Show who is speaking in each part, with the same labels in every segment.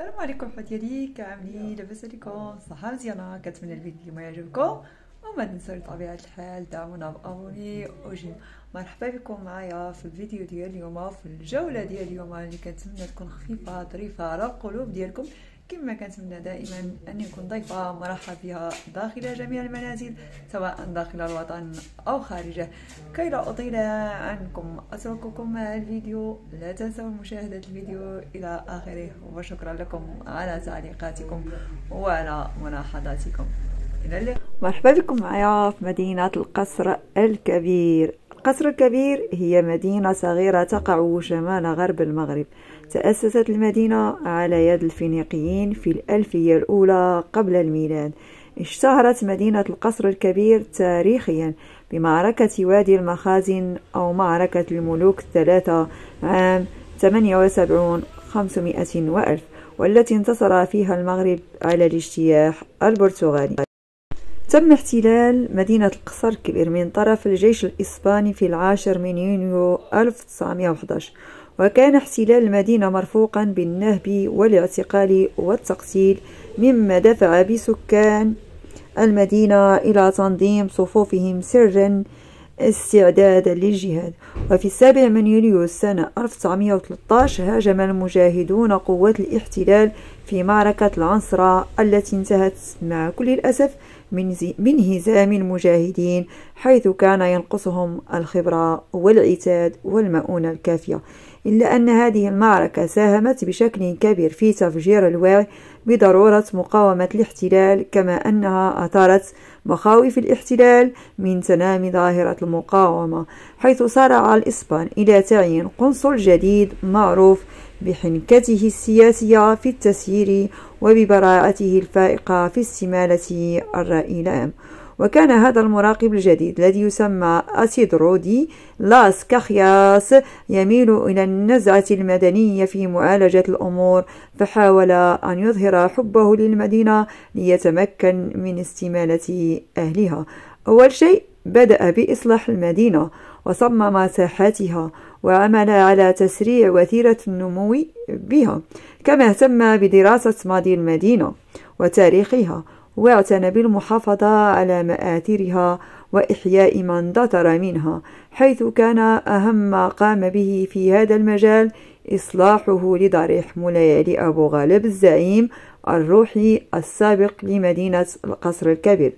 Speaker 1: السلام عليكم حوت ديالي كاملين لاباس عليكم صحة مزيانة كنتمنى الفيديو اليوم يعجبكم وما تنساو بطبيعة الحال دعمونا بأبوني وجيم مرحبا بكم معايا في الفيديو ديال اليوم في الجولة ديال اليوم اللي كنتمنى تكون خفيفة ظريفة على القلوب ديالكم كما كنتمنى دائما ان يكون ضيفه مرحب بها داخل جميع المنازل سواء داخل الوطن او خارجه كي لا اطيل عنكم اترككم مع الفيديو لا تنسوا مشاهده الفيديو الى اخره وشكرا لكم على تعليقاتكم وعلى ملاحظاتكم الى اللقاء مرحبا بكم معايا في مدينه القصر الكبير القصر الكبير هي مدينه صغيره تقع شمال غرب المغرب تأسست المدينة على يد الفينيقيين في الألفية الأولى قبل الميلاد اشتهرت مدينة القصر الكبير تاريخيا بمعركة وادي المخازن أو معركة الملوك الثلاثة عام 78 500 وألف والتي انتصر فيها المغرب على الاجتياح البرتغالي تم احتلال مدينة القصر الكبير من طرف الجيش الإسباني في العاشر من يونيو 1911 وكان احتلال المدينة مرفوقا بالنهب والاعتقال والتقتيل مما دفع بسكان المدينة إلى تنظيم صفوفهم سرا استعدادا للجهاد وفي السابع من يوليو سنة 1913 هاجم المجاهدون قوات الاحتلال في معركة العنصرة التي انتهت مع كل الأسف من هزام المجاهدين حيث كان ينقصهم الخبرة والعتاد والمؤونة الكافية إلا أن هذه المعركة ساهمت بشكل كبير في تفجير الوعي بضرورة مقاومة الاحتلال كما أنها أثارت مخاوف الاحتلال من تنامي ظاهرة المقاومة حيث سارع الإسبان إلى تعيين قنصل جديد معروف بحنكته السياسية في التسيير وببراعته الفائقة في استمالة الرأي العام وكان هذا المراقب الجديد الذي يسمى أسيدرو دي لاس كاخياس يميل إلى النزعة المدنية في معالجة الأمور فحاول أن يظهر حبه للمدينة ليتمكن من استمالة أهلها أول شيء بدأ بإصلاح المدينة وصمم ساحاتها وعمل على تسريع وتيرة النمو بها كما اهتم بدراسة ماضي المدينة وتاريخها واعتنى بالمحافظة على مآثرها وإحياء من اندثر منها حيث كان أهم ما قام به في هذا المجال إصلاحه لضريح مليالي أبو غالب الزعيم الروحي السابق لمدينة القصر الكبير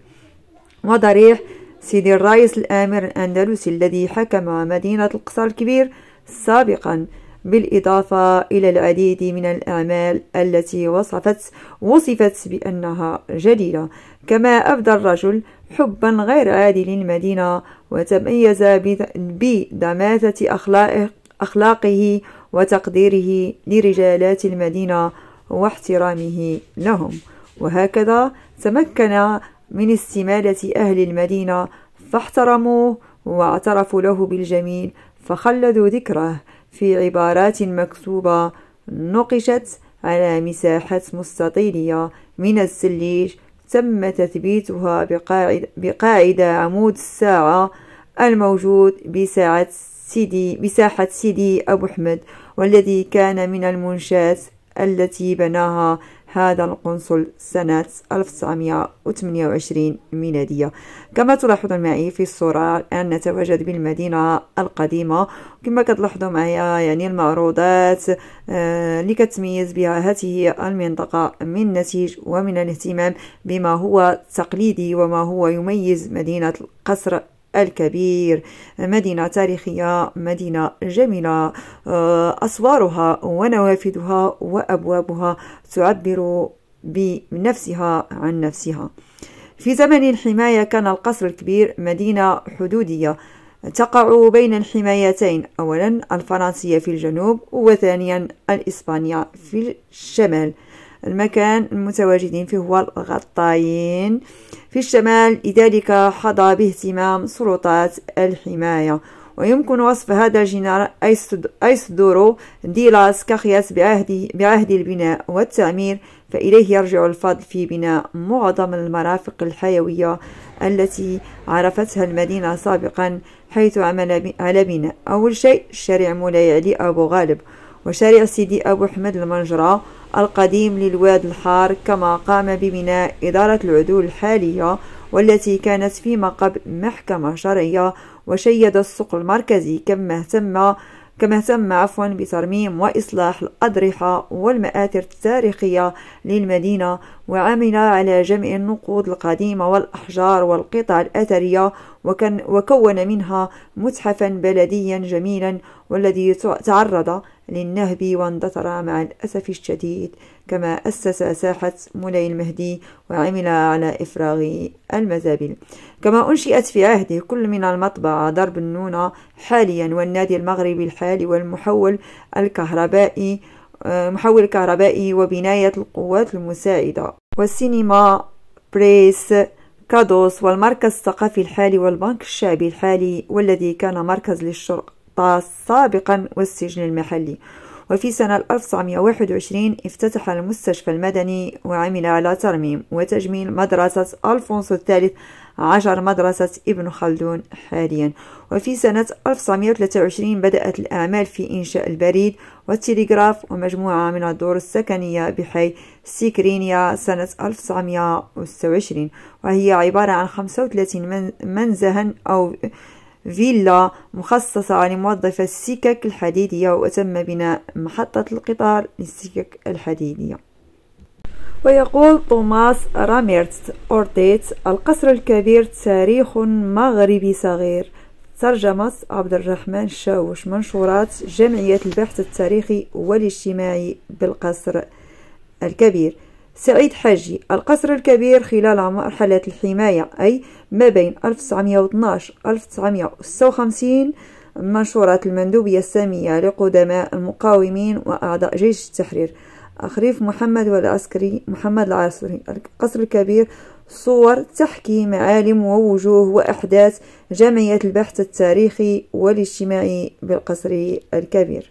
Speaker 1: وضريح سيدي الرئيس الآمر الأندلسي الذي حكم مدينة القصر الكبير سابقا بالإضافة إلى العديد من الأعمال التي وصفت وصفت بأنها جليلة كما أبدى الرجل حبا غير عادل للمدينة وتميز بدماثة أخلاقه وتقديره لرجالات المدينة واحترامه لهم وهكذا تمكن من استمالة أهل المدينة فاحترموه واعترفوا له بالجميل فخلدوا ذكره في عبارات مكتوبة نقشت على مساحة مستطيلية من السليج تم تثبيتها بقاعدة عمود الساعة الموجود بساعة سيدي بساحة سيدي أبو أحمد والذي كان من المنشآت التي بناها هذا القنصل سنة 1928 ميلادية كما تلاحظون معي في الصورة الآن نتواجد بالمدينة القديمة كما تلاحظوا معايا آه، يعني المعروضات اللي آه، كتميز بها هذه المنطقة من نسيج ومن الاهتمام بما هو تقليدي وما هو يميز مدينة قصر الكبير مدينة تاريخية مدينة جميلة آه، أسوارها ونوافذها وأبوابها تعبر بنفسها عن نفسها في زمن الحماية كان القصر الكبير مدينة حدودية تقع بين الحمايتين أولا الفرنسية في الجنوب وثانيا الإسبانية في الشمال المكان المتواجدين فيه هو الغطاين في الشمال لذلك حظى باهتمام سلطات الحماية ويمكن وصف هذا الجنرال أيسدورو ديلاس كخياس بعهد, بعهد البناء والتعمير فإليه يرجع الفضل في بناء معظم المرافق الحيوية التي عرفتها المدينة سابقا حيث عمل على بناء أول شيء شارع مولاي علي أبو غالب وشارع سيدي أبو حمد المنجرة القديم للواد الحار كما قام ببناء إدارة العدول الحالية والتي كانت فيما قبل محكمة شرعية وشيد السوق المركزي كما اهتم كما اهتم عفوا بترميم وإصلاح الأضرحة والمآثر التاريخية للمدينة وعمل على جمع النقود القديمة والأحجار والقطع الأثرية وكان وكون منها متحفا بلديا جميلا والذي تعرض للنهب واندثر مع الأسف الشديد كما أسس ساحة مولاي المهدي وعمل على إفراغ المزابل كما أنشئت في عهده كل من المطبعة درب النونة حاليا والنادي المغربي الحالي والمحول الكهربائي آه، محول كهربائي وبناية القوات المساعدة والسينما بريس كادوس والمركز الثقافي الحالي والبنك الشعبي الحالي والذي كان مركز للشرطة سابقا والسجن المحلي وفي سنة 1921 افتتح المستشفى المدني وعمل على ترميم وتجميل مدرسة ألفونسو الثالث عشر مدرسة ابن خلدون حاليا وفي سنة 1923 بدأت الأعمال في إنشاء البريد والتليغراف ومجموعة من الدور السكنية بحي سيكرينيا سنة 1926 وهي عبارة عن 35 منزها أو فيلا مخصصة لموظفة السكك الحديدية وتم بناء محطة القطار للسكك الحديدية ويقول توماس راميرت أورتيت القصر الكبير تاريخ مغربي صغير ترجمة عبد الرحمن الشاوش منشورات جمعية البحث التاريخي والاجتماعي بالقصر الكبير سعيد حاجي القصر الكبير خلال مرحلة الحماية أي ما بين 1912-1956 منشورات المندوبية السامية لقدماء المقاومين وأعضاء جيش التحرير أخريف محمد والعسكري محمد العسكري القصر الكبير صور تحكي معالم ووجوه وأحداث جمعية البحث التاريخي والاجتماعي بالقصر الكبير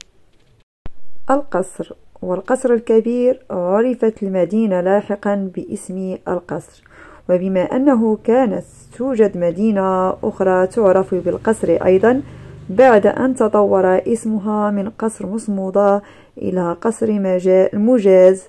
Speaker 1: القصر والقصر الكبير عرفت المدينة لاحقا باسم القصر وبما أنه كانت توجد مدينة أخرى تعرف بالقصر أيضا بعد أن تطور اسمها من قصر مصمودة إلى قصر مجاز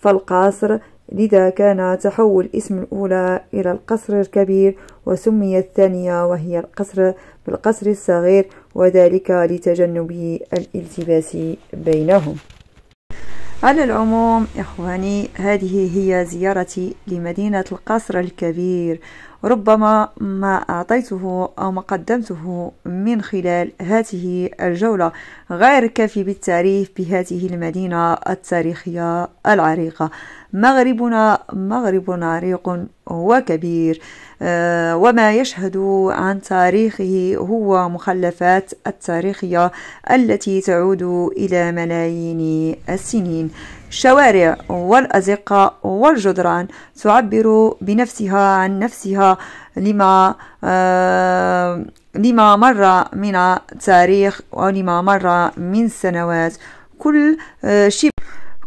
Speaker 1: فالقصر لذا كان تحول اسم الأولى إلى القصر الكبير وسمي الثانية وهي القصر بالقصر الصغير وذلك لتجنب الالتباس بينهم على العموم إخواني هذه هي زيارتي لمدينة القصر الكبير ربما ما أعطيته أو ما قدمته من خلال هذه الجولة غير كافي بالتعريف بهذه المدينة التاريخية العريقة مغربنا مغرب عريق وكبير آه، وما يشهد عن تاريخه هو مخلفات التاريخية التي تعود إلى ملايين السنين الشوارع والأزقة والجدران تعبر بنفسها عن نفسها لما آه، لما مر من تاريخ ولما مر من سنوات كل آه، شبر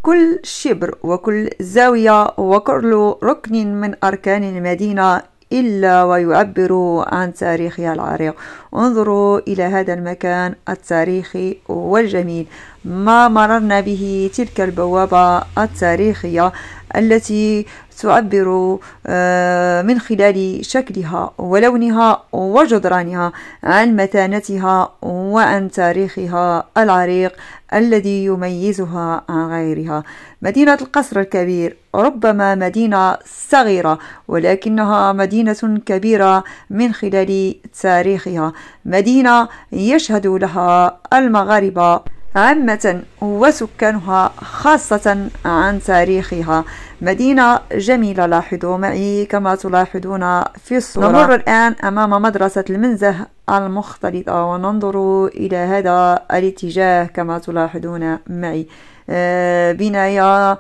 Speaker 1: كل شبر وكل زاوية وكل ركن من أركان المدينة إلا ويعبر عن تاريخها العريق انظروا إلى هذا المكان التاريخي والجميل ما مررنا به تلك البوابة التاريخية التي تعبر آه، من خلال شكلها ولونها وجدرانها عن متانتها وعن تاريخها العريق الذي يميزها عن غيرها مدينة القصر الكبير ربما مدينة صغيرة ولكنها مدينة كبيرة من خلال تاريخها مدينة يشهد لها المغاربة عامة وسكانها خاصة عن تاريخها مدينة جميلة لاحظوا معي كما تلاحظون في الصورة نمر الآن أمام مدرسة المنزه المختلطة وننظر إلى هذا الاتجاه كما تلاحظون معي آه، بناية آه،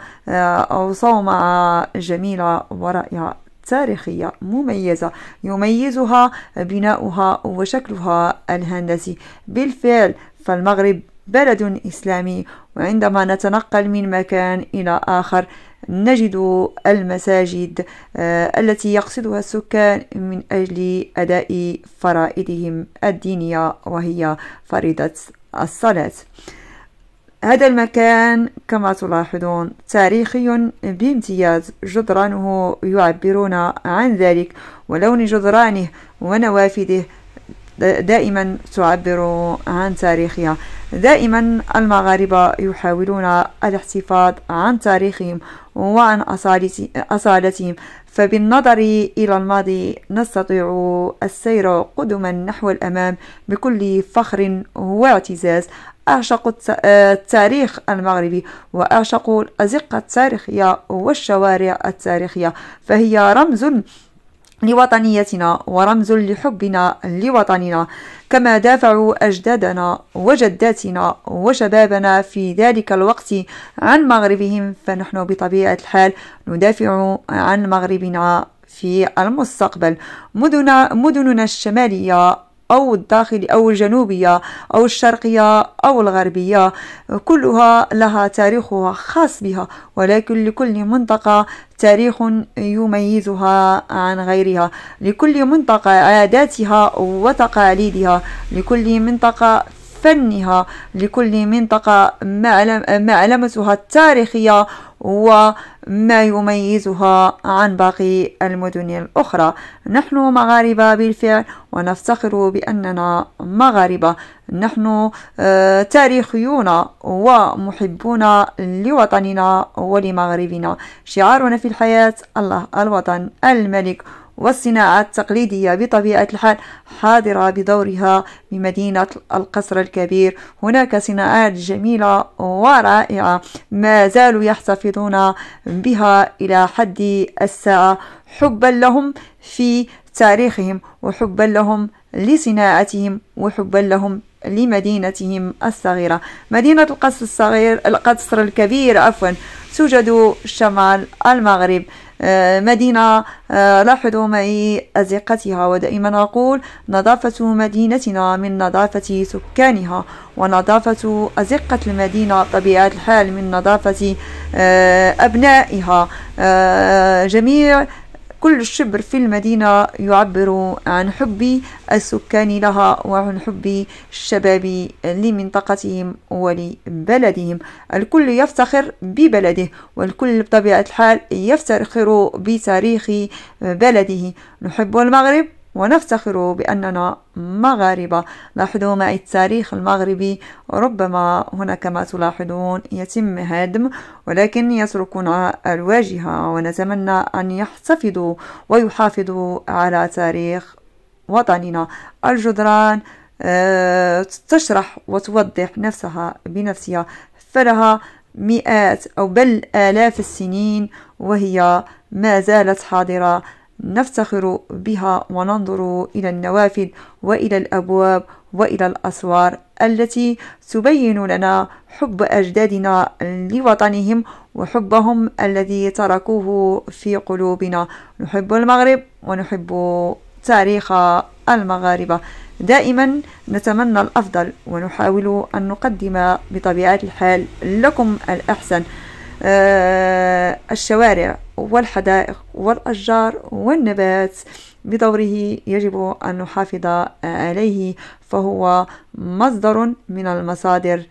Speaker 1: أو صومعة جميلة ورائعة تاريخية مميزة يميزها بناؤها وشكلها الهندسي بالفعل فالمغرب بلد إسلامي وعندما نتنقل من مكان إلى آخر نجد المساجد آه، التي يقصدها السكان من أجل أداء فرائدهم الدينية وهي فريضة الصلاة هذا المكان كما تلاحظون تاريخي بامتياز جدرانه يعبرون عن ذلك ولون جدرانه ونوافذه دائما تعبر عن تاريخها دائما المغاربة يحاولون الاحتفاظ عن تاريخهم وعن أصالتهم فبالنظر إلى الماضي نستطيع السير قدما نحو الأمام بكل فخر واعتزاز أعشق آه، التاريخ المغربي وأعشق الأزقة التاريخية والشوارع التاريخية فهي رمز لوطنيتنا ورمز لحبنا لوطننا كما دافعوا أجدادنا وجداتنا وشبابنا في ذلك الوقت عن مغربهم فنحن بطبيعة الحال ندافع عن مغربنا في المستقبل مدننا الشمالية أو الداخلي أو الجنوبية أو الشرقية أو الغربية كلها لها تاريخها خاص بها ولكن لكل منطقة تاريخ يميزها عن غيرها لكل منطقة عاداتها وتقاليدها لكل منطقة فنها لكل منطقة ما علامتها التاريخية وما يميزها عن باقي المدن الأخرى نحن مغاربة بالفعل ونفتخر بأننا مغاربة نحن آه، تاريخيون ومحبون لوطننا ولمغربنا شعارنا في الحياة الله الوطن الملك والصناعات التقليدية بطبيعة الحال حاضرة بدورها بمدينة القصر الكبير هناك صناعات جميلة ورائعة ما زالوا يحتفظون بها إلى حد الساعة حبا لهم في تاريخهم وحبا لهم لصناعتهم وحبا لهم لمدينتهم الصغيرة مدينة القصر الصغير القصر الكبير عفوا توجد شمال المغرب آه، مدينة آه، لاحظوا معي أزقتها ودائما أقول نظافة مدينتنا من نظافة سكانها ونظافة أزقة المدينة طبيعة الحال من نظافة آه، أبنائها جميع كل شبر في المدينة يعبر عن حب السكان لها وعن حب الشباب لمنطقتهم ولبلدهم الكل يفتخر ببلده والكل بطبيعة الحال يفتخر بتاريخ بلده نحب المغرب ونفتخر بأننا مغاربة لاحظوا معي التاريخ المغربي ربما هنا كما تلاحظون يتم هدم ولكن يتركنا الواجهة ونتمنى أن يحتفظوا ويحافظوا على تاريخ وطننا الجدران آه، تشرح وتوضح نفسها بنفسها فلها مئات أو بل آلاف السنين وهي ما زالت حاضرة نفتخر بها وننظر الى النوافذ والى الابواب والى الاسوار التي تبين لنا حب اجدادنا لوطنهم وحبهم الذي تركوه في قلوبنا نحب المغرب ونحب تاريخ المغاربه دائما نتمنى الافضل ونحاول ان نقدم بطبيعه الحال لكم الاحسن أه الشوارع والحدائق والأشجار والنبات بدوره يجب أن نحافظ عليه فهو مصدر من المصادر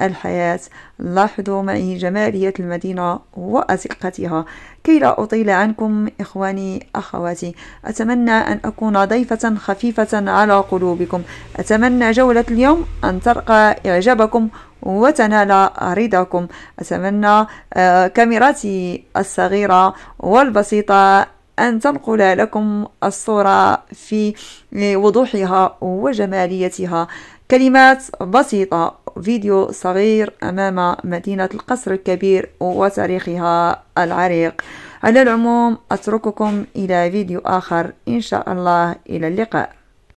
Speaker 1: الحياة لاحظوا معي جمالية المدينة وأزقتها كي لا أطيل عنكم إخواني أخواتي أتمنى أن أكون ضيفة خفيفة على قلوبكم أتمنى جولة اليوم أن ترقى إعجابكم وتنال رضاكم أتمنى آه، كاميراتي الصغيرة والبسيطة أن تنقل لكم الصورة في آه، وضوحها وجماليتها كلمات بسيطة فيديو صغير أمام مدينة القصر الكبير وتاريخها العريق على العموم أترككم إلى فيديو آخر إن شاء الله إلى اللقاء